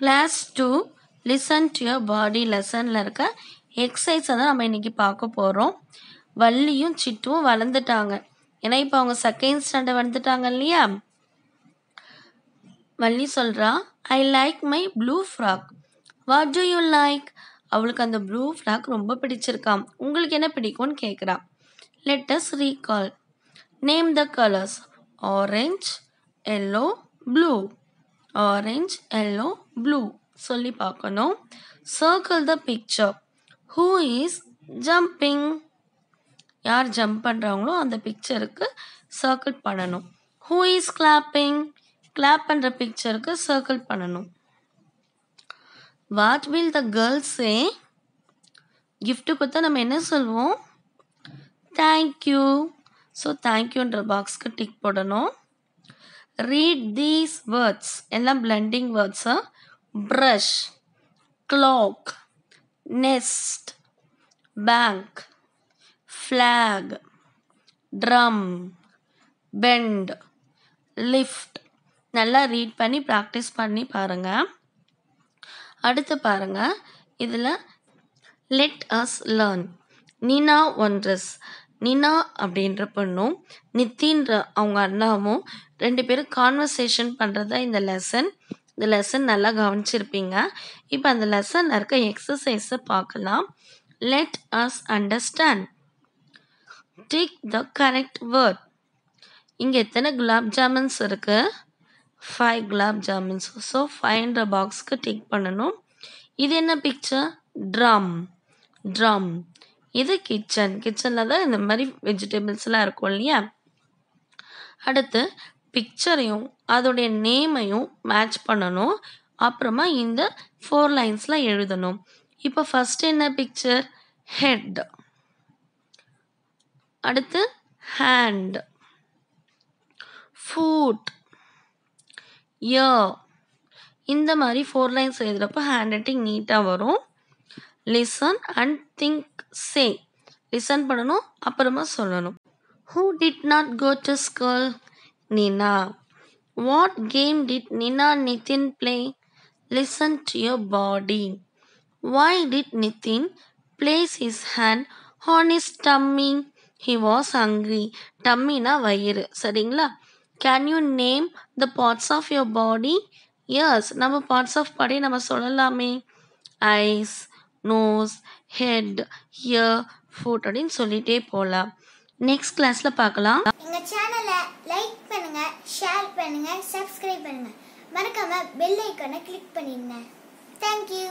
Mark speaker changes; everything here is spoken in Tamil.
Speaker 1: class to listen to your body லெசனில் இருக்க எக்ஸசைஸை தான் நம்ம இன்னைக்கு பார்க்க போகிறோம் வள்ளியும் சிட்டுவும் வளர்ந்துட்டாங்க ஏன்னா இப்போ அவங்க செகண்ட் ஸ்டாண்டர்ட் வந்துட்டாங்க இல்லையா வள்ளி சொல்கிறா I like my blue frock what do you like அவளுக்கு அந்த ப்ளூ ஃப்ராக் ரொம்ப பிடிச்சிருக்காம் உங்களுக்கு என்ன பிடிக்கும்னு கேட்குறா let's recall name the colours orange yellow blue orange yellow blue சொல்லி பார்க்கணும் circle the picture who is jumping யார் ஜம்ப் பண்ணுறாங்களோ அந்த பிக்சருக்கு சர்க்கிள் பண்ணணும் ஹூ இஸ் கிளாப்பிங் கிளாப் பண்ணுற பிக்சருக்கு சர்க்கிள் பண்ணணும் வாட் வில் த கேர்ள்ஸே கிஃப்ட்டு கொடுத்தா நம்ம என்ன சொல்வோம் தேங்க்யூ ஸோ தேங்க்யூன்ற பாக்ஸ்க்கு டிக் போடணும் ரீட் தீஸ் வேர்ட்ஸ் எல்லாம் blending words brush clock nest bank flag drum bend lift நல்லா ரீட் பண்ணி ப்ராக்டிஸ் பண்ணி பாருங்கள் அடுத்து பாருங்கள் இதில் லெட் அஸ் லேர்ன் நீனா ஒன்றஸ் நினா அப்படின்ற பொண்ணும் நித்தின்ற அவங்க அண்ணாவும் ரெண்டு பேரும் கான்வர்சேஷன் பண்ணுறது தான் இந்த லெசன் இந்த லெசன் நல்லா கவனிச்சிருப்பீங்க இப்போ அந்த லெசன் இருக்க எக்ஸசைஸை பார்க்கலாம் let us understand tick the correct word இங்கே எத்தனை குலாப் ஜாமுன்ஸ் இருக்குது ஃபைவ் குலாப் ஜாமுன்ஸ் ஸோ ஃபைவ்ன்ற பாக்ஸ்க்கு டிக் பண்ணணும் இது என்ன பிக்சர் ட்ரம் ட்ரம் இது கிச்சன் கிச்சனில் தான் இந்த மாதிரி வெஜிடபிள்ஸ்லாம் இருக்கும் இல்லையா அடுத்து பிக்சரையும் அதோடைய நேமையும் மேட்ச் பண்ணணும் அப்புறமா இந்த ஃபோர் லைன்ஸில் எழுதணும் இப்போ ஃபஸ்ட் என்ன பிக்சர் ஹெட் அடுத்து ஹேண்ட் ஃபூட் இயர் இந்த மாதிரி ஃபோர் லைன்ஸ் எழுதுகிறப்போ ஹேண்ட் ரைட்டிங் நீட்டாக வரும் listen and think say listen பண்ணணும் அப்புறமா சொல்லணும் who did not go to school Nina what game did Nina Nitin play listen to your body why did Nitin place his hand on is tummy he was hungry டம்மினா வயிறு சரிங்களா can you name the parts of your body yes நம்ம பார்ட்ஸ் ஆஃப் பாடி நம்ம சொல்லலாமே eyes nose head ear foot அப்படின்னு சொல்லிட்டே போகலாம் நெக்ஸ்ட் கிளாஸில் பார்க்கலாம் எங்கள் சேனலை லைக் பண்ணுங்க ஷேர் பண்ணுங்க சப்ஸ்கிரைப் பண்ணுங்க மறக்காம பெல் ஐக்கனை கிளிக் பண்ணிடுங்க தேங்க்யூ